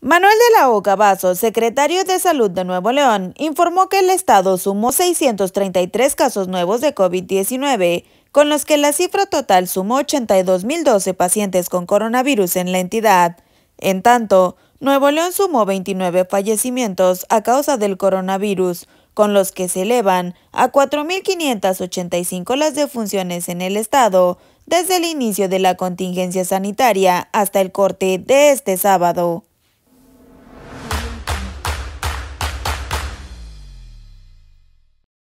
Manuel de la Oca Basso, secretario de Salud de Nuevo León, informó que el Estado sumó 633 casos nuevos de COVID-19, con los que la cifra total sumó 82.012 pacientes con coronavirus en la entidad. En tanto, Nuevo León sumó 29 fallecimientos a causa del coronavirus, con los que se elevan a 4.585 las defunciones en el Estado desde el inicio de la contingencia sanitaria hasta el corte de este sábado.